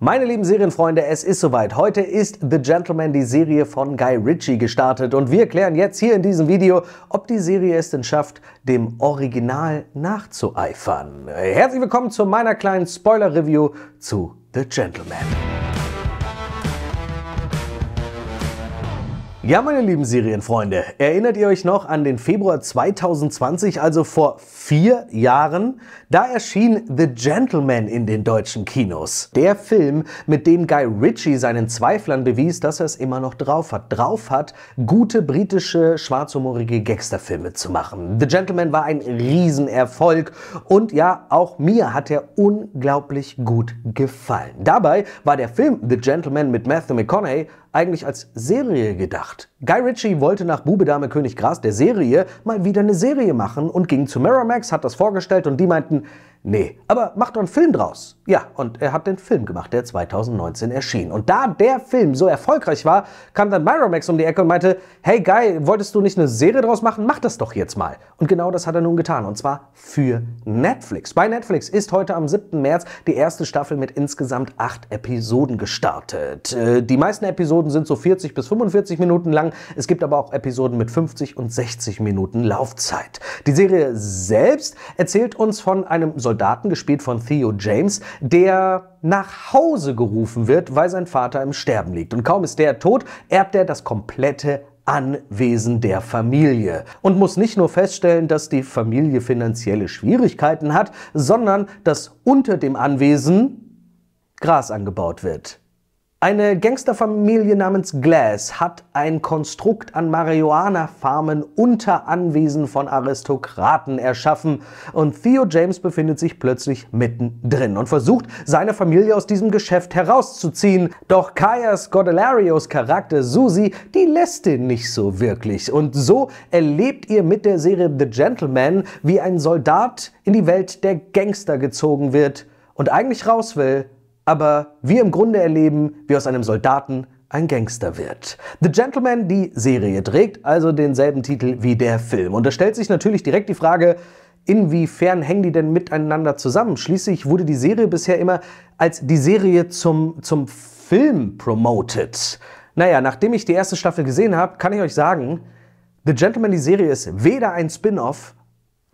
Meine lieben Serienfreunde, es ist soweit. Heute ist The Gentleman, die Serie von Guy Ritchie, gestartet und wir klären jetzt hier in diesem Video, ob die Serie es denn schafft, dem Original nachzueifern. Herzlich willkommen zu meiner kleinen Spoiler-Review zu The Gentleman. Ja, meine lieben Serienfreunde, erinnert ihr euch noch an den Februar 2020, also vor vier Jahren? Da erschien The Gentleman in den deutschen Kinos. Der Film, mit dem Guy Ritchie seinen Zweiflern bewies, dass er es immer noch drauf hat. Drauf hat, gute britische, schwarzhumorige Gangsterfilme zu machen. The Gentleman war ein Riesenerfolg und ja, auch mir hat er unglaublich gut gefallen. Dabei war der Film The Gentleman mit Matthew McConaughey eigentlich als Serie gedacht. Guy Ritchie wollte nach Bube Dame König Gras der Serie mal wieder eine Serie machen und ging zu Miramax, hat das vorgestellt und die meinten, nee, aber mach doch einen Film draus. Ja, und er hat den Film gemacht, der 2019 erschien. Und da der Film so erfolgreich war, kam dann Miramax um die Ecke und meinte, hey Guy, wolltest du nicht eine Serie draus machen? Mach das doch jetzt mal. Und genau das hat er nun getan, und zwar für Netflix. Bei Netflix ist heute am 7. März die erste Staffel mit insgesamt acht Episoden gestartet. Äh, die meisten Episoden sind so 40 bis 45 Minuten lang. Es gibt aber auch Episoden mit 50 und 60 Minuten Laufzeit. Die Serie selbst erzählt uns von einem Soldaten, gespielt von Theo James, der nach Hause gerufen wird, weil sein Vater im Sterben liegt. Und kaum ist der tot, erbt er das komplette Anwesen der Familie und muss nicht nur feststellen, dass die Familie finanzielle Schwierigkeiten hat, sondern dass unter dem Anwesen Gras angebaut wird. Eine Gangsterfamilie namens Glass hat ein Konstrukt an Marihuana-Farmen unter Anwesen von Aristokraten erschaffen und Theo James befindet sich plötzlich mittendrin und versucht, seine Familie aus diesem Geschäft herauszuziehen. Doch Caius Godelarios Charakter Susie, die lässt ihn nicht so wirklich und so erlebt ihr mit der Serie The Gentleman, wie ein Soldat in die Welt der Gangster gezogen wird und eigentlich raus will, aber wir im Grunde erleben, wie aus einem Soldaten ein Gangster wird. The Gentleman, die Serie, trägt also denselben Titel wie der Film. Und da stellt sich natürlich direkt die Frage, inwiefern hängen die denn miteinander zusammen? Schließlich wurde die Serie bisher immer als die Serie zum, zum Film promoted. Naja, nachdem ich die erste Staffel gesehen habe, kann ich euch sagen, The Gentleman, die Serie ist weder ein Spin-off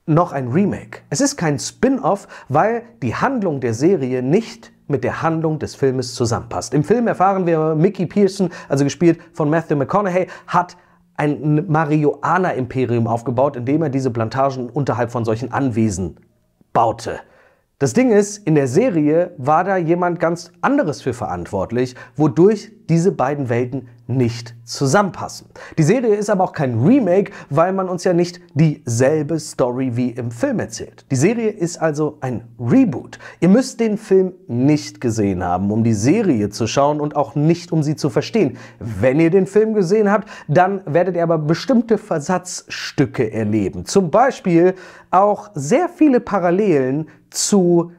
noch ein Remake. Es ist kein Spin-off, weil die Handlung der Serie nicht mit der Handlung des Filmes zusammenpasst. Im Film erfahren wir, Mickey Pearson, also gespielt von Matthew McConaughey, hat ein Marihuana-Imperium aufgebaut, indem er diese Plantagen unterhalb von solchen Anwesen baute. Das Ding ist, in der Serie war da jemand ganz anderes für verantwortlich, wodurch diese beiden Welten nicht zusammenpassen. Die Serie ist aber auch kein Remake, weil man uns ja nicht dieselbe Story wie im Film erzählt. Die Serie ist also ein Reboot. Ihr müsst den Film nicht gesehen haben, um die Serie zu schauen und auch nicht, um sie zu verstehen. Wenn ihr den Film gesehen habt, dann werdet ihr aber bestimmte Versatzstücke erleben. Zum Beispiel auch sehr viele Parallelen zu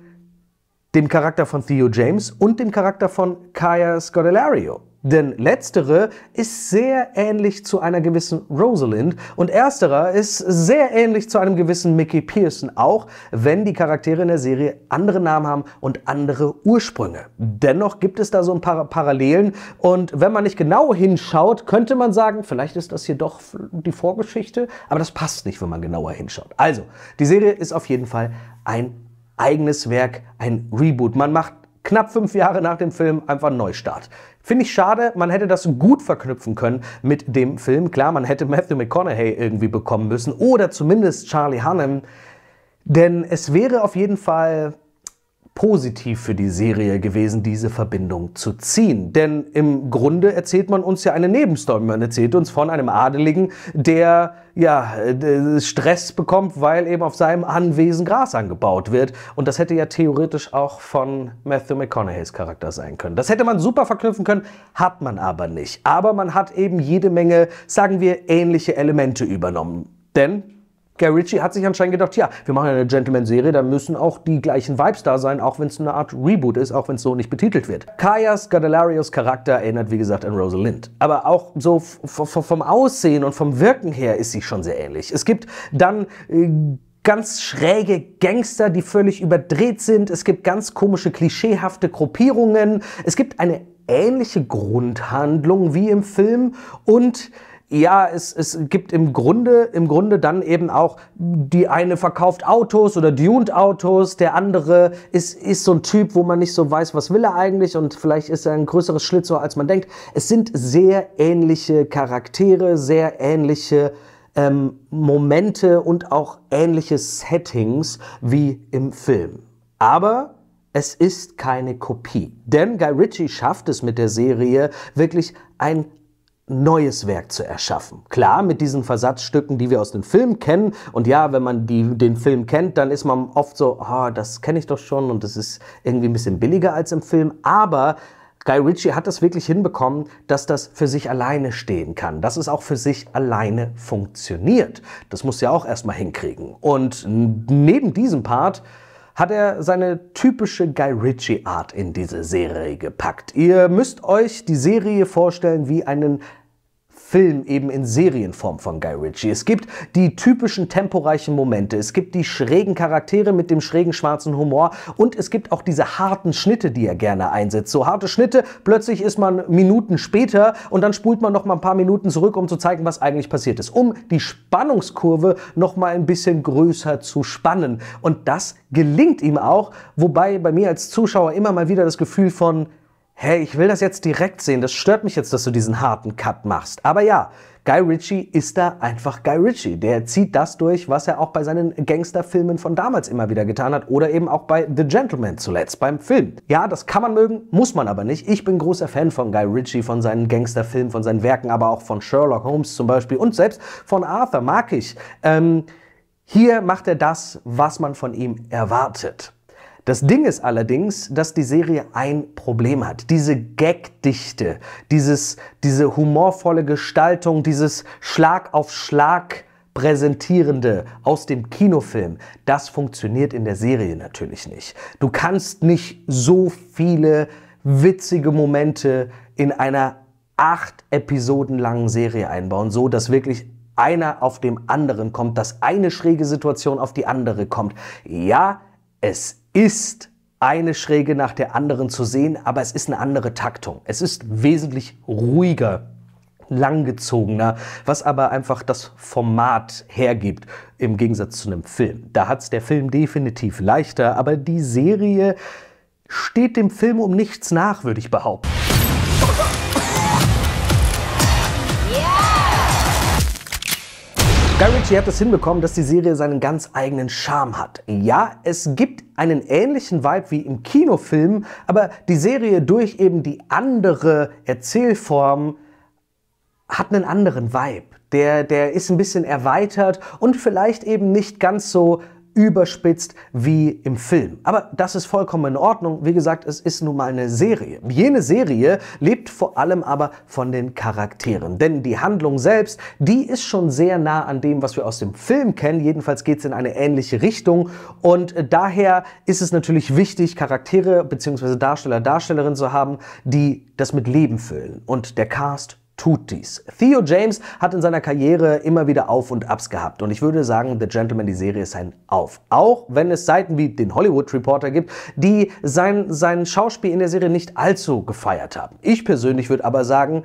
dem Charakter von Theo James und dem Charakter von Kaya Scodelario. Denn letztere ist sehr ähnlich zu einer gewissen Rosalind und ersterer ist sehr ähnlich zu einem gewissen Mickey Pearson, auch wenn die Charaktere in der Serie andere Namen haben und andere Ursprünge. Dennoch gibt es da so ein paar Parallelen und wenn man nicht genau hinschaut, könnte man sagen, vielleicht ist das hier doch die Vorgeschichte, aber das passt nicht, wenn man genauer hinschaut. Also, die Serie ist auf jeden Fall ein eigenes Werk ein Reboot. Man macht knapp fünf Jahre nach dem Film einfach einen Neustart. Finde ich schade, man hätte das gut verknüpfen können mit dem Film. Klar, man hätte Matthew McConaughey irgendwie bekommen müssen oder zumindest Charlie Hunnam. Denn es wäre auf jeden Fall positiv für die Serie gewesen, diese Verbindung zu ziehen. Denn im Grunde erzählt man uns ja eine Nebenstory. Man erzählt uns von einem Adeligen, der ja, äh, Stress bekommt, weil eben auf seinem Anwesen Gras angebaut wird. Und das hätte ja theoretisch auch von Matthew McConaugheys Charakter sein können. Das hätte man super verknüpfen können, hat man aber nicht. Aber man hat eben jede Menge, sagen wir, ähnliche Elemente übernommen. Denn Gary Ritchie hat sich anscheinend gedacht, ja, wir machen eine Gentleman-Serie, da müssen auch die gleichen Vibes da sein, auch wenn es eine Art Reboot ist, auch wenn es so nicht betitelt wird. Kajas Gadalarios Charakter erinnert, wie gesagt, an Rosalind. Aber auch so vom Aussehen und vom Wirken her ist sie schon sehr ähnlich. Es gibt dann... Äh, ganz schräge Gangster, die völlig überdreht sind. Es gibt ganz komische, klischeehafte Gruppierungen. Es gibt eine ähnliche Grundhandlung wie im Film und ja, es, es gibt im Grunde, im Grunde dann eben auch, die eine verkauft Autos oder duned Autos, der andere ist, ist so ein Typ, wo man nicht so weiß, was will er eigentlich und vielleicht ist er ein größeres Schlitzohr, als man denkt. Es sind sehr ähnliche Charaktere, sehr ähnliche ähm, Momente und auch ähnliche Settings wie im Film. Aber es ist keine Kopie. Denn Guy Ritchie schafft es mit der Serie, wirklich ein neues Werk zu erschaffen. Klar, mit diesen Versatzstücken, die wir aus den Filmen kennen. Und ja, wenn man die, den Film kennt, dann ist man oft so, oh, das kenne ich doch schon und das ist irgendwie ein bisschen billiger als im Film. Aber Guy Ritchie hat das wirklich hinbekommen, dass das für sich alleine stehen kann, dass es auch für sich alleine funktioniert. Das muss ja auch erstmal hinkriegen. Und neben diesem Part hat er seine typische Guy Ritchie-Art in diese Serie gepackt. Ihr müsst euch die Serie vorstellen wie einen Film, eben in Serienform von Guy Ritchie. Es gibt die typischen temporeichen Momente, es gibt die schrägen Charaktere mit dem schrägen schwarzen Humor und es gibt auch diese harten Schnitte, die er gerne einsetzt. So harte Schnitte, plötzlich ist man Minuten später und dann spult man noch mal ein paar Minuten zurück, um zu zeigen, was eigentlich passiert ist, um die Spannungskurve noch mal ein bisschen größer zu spannen. Und das gelingt ihm auch, wobei bei mir als Zuschauer immer mal wieder das Gefühl von hey, ich will das jetzt direkt sehen, das stört mich jetzt, dass du diesen harten Cut machst. Aber ja, Guy Ritchie ist da einfach Guy Ritchie. Der zieht das durch, was er auch bei seinen Gangsterfilmen von damals immer wieder getan hat oder eben auch bei The Gentleman zuletzt beim Film. Ja, das kann man mögen, muss man aber nicht. Ich bin großer Fan von Guy Ritchie, von seinen Gangsterfilmen, von seinen Werken, aber auch von Sherlock Holmes zum Beispiel und selbst von Arthur mag ich. Ähm, hier macht er das, was man von ihm erwartet. Das Ding ist allerdings, dass die Serie ein Problem hat. Diese Gagdichte, dieses, diese humorvolle Gestaltung, dieses Schlag auf Schlag Präsentierende aus dem Kinofilm, das funktioniert in der Serie natürlich nicht. Du kannst nicht so viele witzige Momente in einer acht Episoden langen Serie einbauen, so dass wirklich einer auf dem anderen kommt, dass eine schräge Situation auf die andere kommt. Ja, es ist ist eine Schräge nach der anderen zu sehen, aber es ist eine andere Taktung. Es ist wesentlich ruhiger, langgezogener, was aber einfach das Format hergibt im Gegensatz zu einem Film. Da hat es der Film definitiv leichter, aber die Serie steht dem Film um nichts nach, würde ich behaupten. Aronofsky hat es hinbekommen, dass die Serie seinen ganz eigenen Charme hat. Ja, es gibt einen ähnlichen Vibe wie im Kinofilm, aber die Serie durch eben die andere Erzählform hat einen anderen Vibe. Der, der ist ein bisschen erweitert und vielleicht eben nicht ganz so überspitzt wie im Film. Aber das ist vollkommen in Ordnung. Wie gesagt, es ist nun mal eine Serie. Jene Serie lebt vor allem aber von den Charakteren. Denn die Handlung selbst, die ist schon sehr nah an dem, was wir aus dem Film kennen. Jedenfalls geht es in eine ähnliche Richtung. Und daher ist es natürlich wichtig, Charaktere bzw. Darsteller, Darstellerin zu haben, die das mit Leben füllen. Und der Cast tut dies. Theo James hat in seiner Karriere immer wieder Auf und Abs gehabt und ich würde sagen, The Gentleman, die Serie ist ein Auf. Auch wenn es Seiten wie den Hollywood Reporter gibt, die sein, sein Schauspiel in der Serie nicht allzu gefeiert haben. Ich persönlich würde aber sagen,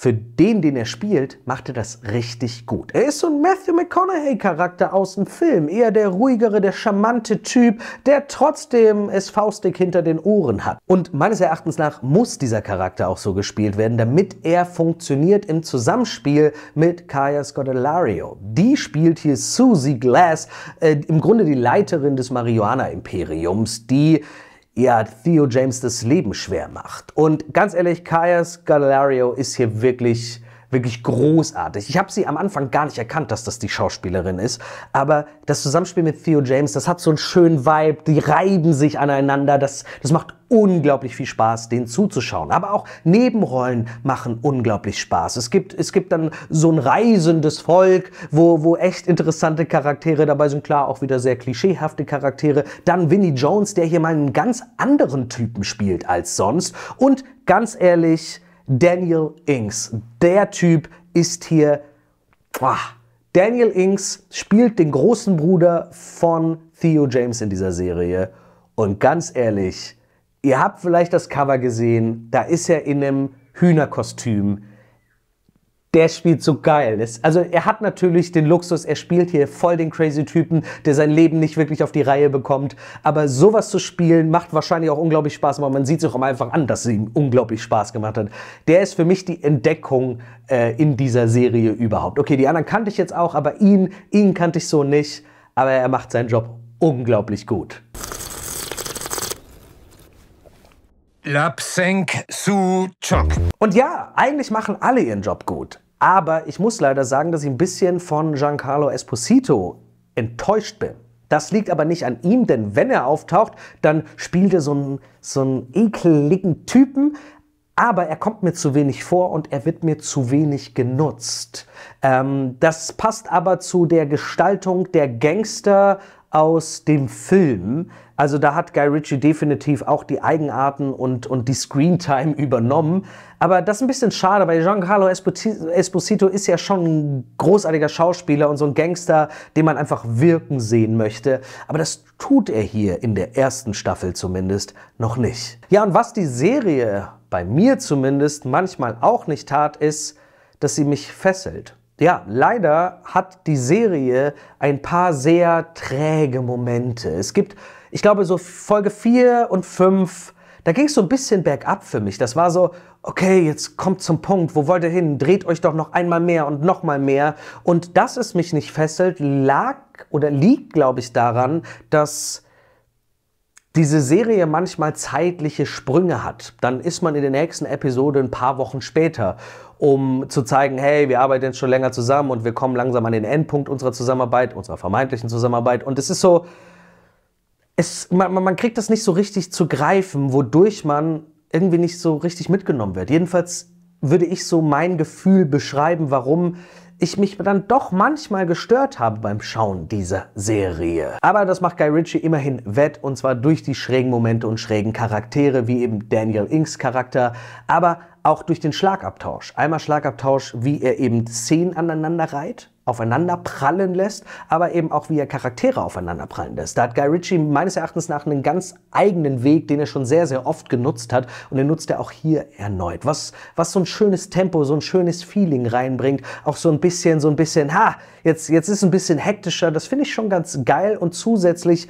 für den, den er spielt, macht er das richtig gut. Er ist so ein Matthew McConaughey-Charakter aus dem Film. Eher der ruhigere, der charmante Typ, der trotzdem es faustig hinter den Ohren hat. Und meines Erachtens nach muss dieser Charakter auch so gespielt werden, damit er funktioniert im Zusammenspiel mit Kaya Scodelario. Die spielt hier Susie Glass, äh, im Grunde die Leiterin des Marihuana-Imperiums, die ja, Theo James das Leben schwer macht. Und ganz ehrlich, Caius Galileo ist hier wirklich wirklich großartig. Ich habe sie am Anfang gar nicht erkannt, dass das die Schauspielerin ist, aber das Zusammenspiel mit Theo James, das hat so einen schönen Vibe, die reiben sich aneinander, das, das macht unglaublich viel Spaß, den zuzuschauen. Aber auch Nebenrollen machen unglaublich Spaß. Es gibt, es gibt dann so ein reisendes Volk, wo, wo echt interessante Charaktere dabei sind. Klar, auch wieder sehr klischeehafte Charaktere. Dann Winnie Jones, der hier mal einen ganz anderen Typen spielt als sonst. Und ganz ehrlich, Daniel Inks. Der Typ ist hier. Ah, Daniel Inks spielt den großen Bruder von Theo James in dieser Serie. Und ganz ehrlich, ihr habt vielleicht das Cover gesehen, da ist er in einem Hühnerkostüm der spielt so geil. also er hat natürlich den Luxus, er spielt hier voll den crazy Typen, der sein Leben nicht wirklich auf die Reihe bekommt. Aber sowas zu spielen macht wahrscheinlich auch unglaublich Spaß, aber man sieht sich auch einfach an, dass es ihm unglaublich Spaß gemacht hat. Der ist für mich die Entdeckung äh, in dieser Serie überhaupt. Okay, die anderen kannte ich jetzt auch, aber ihn, ihn kannte ich so nicht. Aber er macht seinen Job unglaublich gut. Lapsenk zu Job. Und ja, eigentlich machen alle ihren Job gut. Aber ich muss leider sagen, dass ich ein bisschen von Giancarlo Esposito enttäuscht bin. Das liegt aber nicht an ihm, denn wenn er auftaucht, dann spielt er so einen, so einen ekeligen Typen. Aber er kommt mir zu wenig vor und er wird mir zu wenig genutzt. Ähm, das passt aber zu der Gestaltung der Gangster- aus dem Film. Also da hat Guy Ritchie definitiv auch die Eigenarten und, und die Screentime übernommen. Aber das ist ein bisschen schade, weil Giancarlo Esposito ist ja schon ein großartiger Schauspieler und so ein Gangster, den man einfach wirken sehen möchte. Aber das tut er hier in der ersten Staffel zumindest noch nicht. Ja, und was die Serie, bei mir zumindest, manchmal auch nicht tat, ist, dass sie mich fesselt. Ja, leider hat die Serie ein paar sehr träge Momente. Es gibt, ich glaube, so Folge 4 und 5, da ging es so ein bisschen bergab für mich. Das war so, okay, jetzt kommt zum Punkt, wo wollt ihr hin? Dreht euch doch noch einmal mehr und noch mal mehr. Und dass es mich nicht fesselt, lag oder liegt, glaube ich, daran, dass diese Serie manchmal zeitliche Sprünge hat. Dann ist man in der nächsten Episode ein paar Wochen später um zu zeigen, hey, wir arbeiten jetzt schon länger zusammen und wir kommen langsam an den Endpunkt unserer Zusammenarbeit, unserer vermeintlichen Zusammenarbeit. Und es ist so, es, man, man kriegt das nicht so richtig zu greifen, wodurch man irgendwie nicht so richtig mitgenommen wird. Jedenfalls würde ich so mein Gefühl beschreiben, warum ich mich dann doch manchmal gestört habe beim Schauen dieser Serie. Aber das macht Guy Ritchie immerhin wett und zwar durch die schrägen Momente und schrägen Charaktere, wie eben Daniel Inks Charakter, aber auch durch den Schlagabtausch. Einmal Schlagabtausch, wie er eben Szenen aneinander reiht, aufeinander prallen lässt, aber eben auch wie er Charaktere aufeinander prallen lässt. Da hat Guy Ritchie meines Erachtens nach einen ganz eigenen Weg, den er schon sehr, sehr oft genutzt hat und den nutzt er auch hier erneut. Was, was so ein schönes Tempo, so ein schönes Feeling reinbringt, auch so ein bisschen, so ein bisschen, ha, jetzt, jetzt ist ein bisschen hektischer, das finde ich schon ganz geil und zusätzlich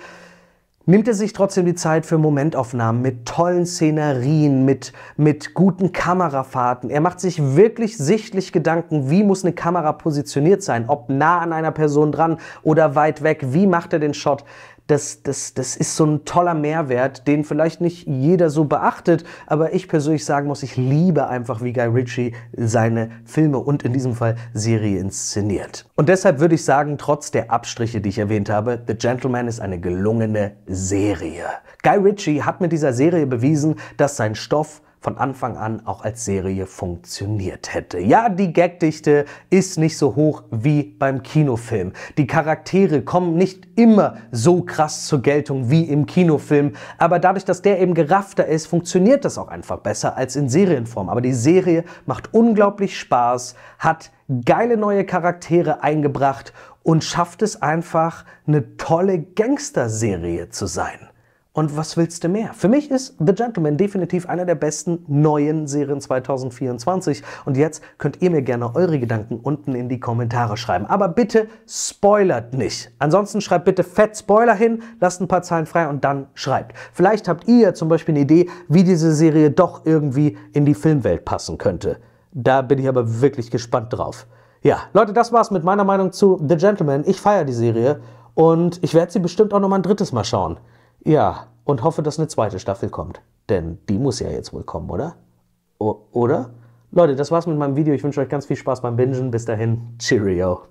nimmt er sich trotzdem die Zeit für Momentaufnahmen mit tollen Szenerien, mit, mit guten Kamerafahrten. Er macht sich wirklich sichtlich Gedanken, wie muss eine Kamera positioniert sein, ob nah an einer Person dran oder weit weg, wie macht er den Shot das, das, das ist so ein toller Mehrwert, den vielleicht nicht jeder so beachtet, aber ich persönlich sagen muss, ich liebe einfach, wie Guy Ritchie seine Filme und in diesem Fall Serie inszeniert. Und deshalb würde ich sagen, trotz der Abstriche, die ich erwähnt habe, The Gentleman ist eine gelungene Serie. Guy Ritchie hat mit dieser Serie bewiesen, dass sein Stoff von Anfang an auch als Serie funktioniert hätte. Ja, die Gagdichte ist nicht so hoch wie beim Kinofilm. Die Charaktere kommen nicht immer so krass zur Geltung wie im Kinofilm, aber dadurch, dass der eben geraffter ist, funktioniert das auch einfach besser als in Serienform. Aber die Serie macht unglaublich Spaß, hat geile neue Charaktere eingebracht und schafft es einfach, eine tolle Gangsterserie zu sein. Und was willst du mehr? Für mich ist The Gentleman definitiv einer der besten neuen Serien 2024. Und jetzt könnt ihr mir gerne eure Gedanken unten in die Kommentare schreiben. Aber bitte spoilert nicht. Ansonsten schreibt bitte fett Spoiler hin, lasst ein paar Zahlen frei und dann schreibt. Vielleicht habt ihr ja zum Beispiel eine Idee, wie diese Serie doch irgendwie in die Filmwelt passen könnte. Da bin ich aber wirklich gespannt drauf. Ja, Leute, das war's mit meiner Meinung zu The Gentleman. Ich feiere die Serie und ich werde sie bestimmt auch noch mal ein drittes Mal schauen. Ja, und hoffe, dass eine zweite Staffel kommt. Denn die muss ja jetzt wohl kommen, oder? O oder? Leute, das war's mit meinem Video. Ich wünsche euch ganz viel Spaß beim Bingen. Bis dahin, Cheerio.